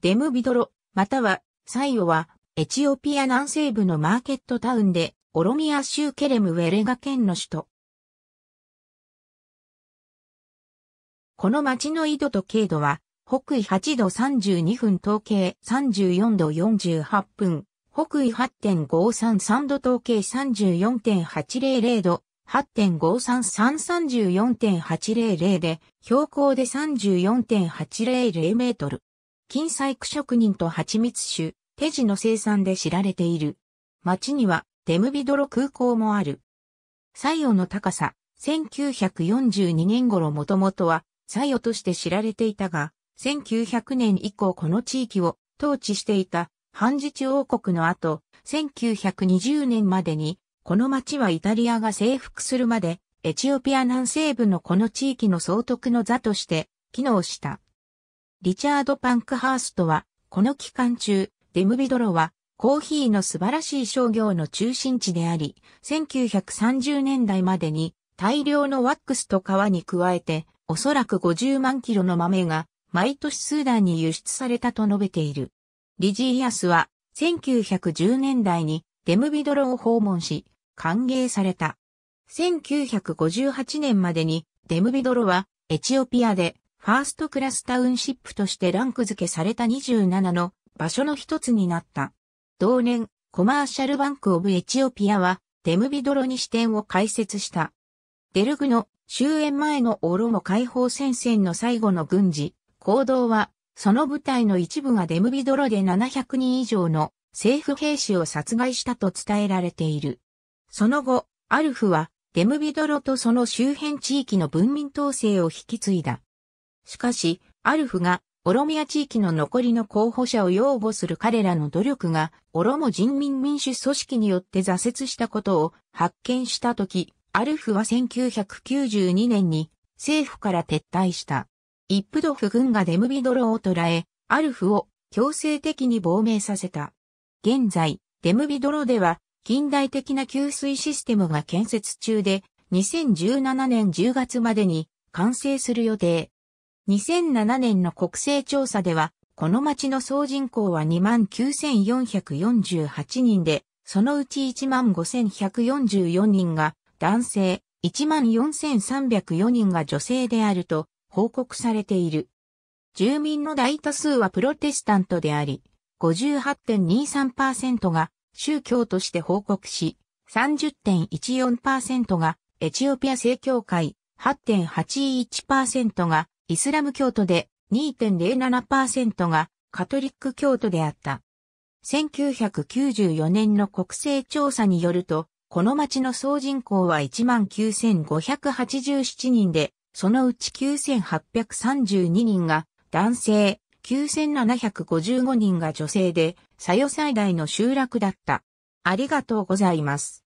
デムビドロ、または、サイオは、エチオピア南西部のマーケットタウンで、オロミア州ケレムウェレガ県の首都。この町の緯度と経度は、北緯8度32分統計34度48分、北緯8.533度統計34.800度、8.53334.800で、標高で34.800メートル。金細工職人と蜂蜜酒、手地の生産で知られている。町にはデムビドロ空港もある。サイの高さ、1942年頃もともとは、サイとして知られていたが、1900年以降この地域を統治していた半自治王国の後、1920年までに、この町はイタリアが征服するまで、エチオピア南西部のこの地域の総督の座として、機能した。リチャード・パンクハーストは、この期間中、デムビドロは、コーヒーの素晴らしい商業の中心地であり、1930年代までに大量のワックスと皮に加えて、おそらく50万キロの豆が毎年スーダンに輸出されたと述べている。リジーアスは1910年代にデムビドロを訪問し、歓迎された。1958年までにデムビドロはエチオピアでファーストクラスタウンシップとしてランク付けされた27の場所の一つになった。同年、コマーシャルバンクオブエチオピアは、デムビドロに支店を開設した。デルグの終焉前のオロモ解放戦線の最後の軍事、行動は、その部隊の一部がデムビドロで700人以上の政府兵士を殺害したと伝えられている。その後、アルフはデムビドロとその周辺地域の文民統制を引き継いだ。しかし、アルフが、オロミア地域の残りの候補者を擁護する彼らの努力が、オロモ人民民主組織によって挫折したことを発見したとき、アルフは1992年に政府から撤退した。イップドフ軍がデムビドロを捕らえ、アルフを強制的に亡命させた。現在、デムビドロでは近代的な給水システムが建設中で、2017年10月までに完成する予定。2007年の国勢調査では、この町の総人口は29,448人で、そのうち15,144人が男性、14,304人が女性であると報告されている。住民の大多数はプロテスタントであり、58.23%が宗教として報告し、30.14%がエチオピア正教会、8.81%がイスラム教徒で2.07%がカトリック教徒であった。1994年の国勢調査によると、この町の総人口は19,587人で、そのうち9,832人が男性、9,755人が女性で、左右最大の集落だった。ありがとうございます。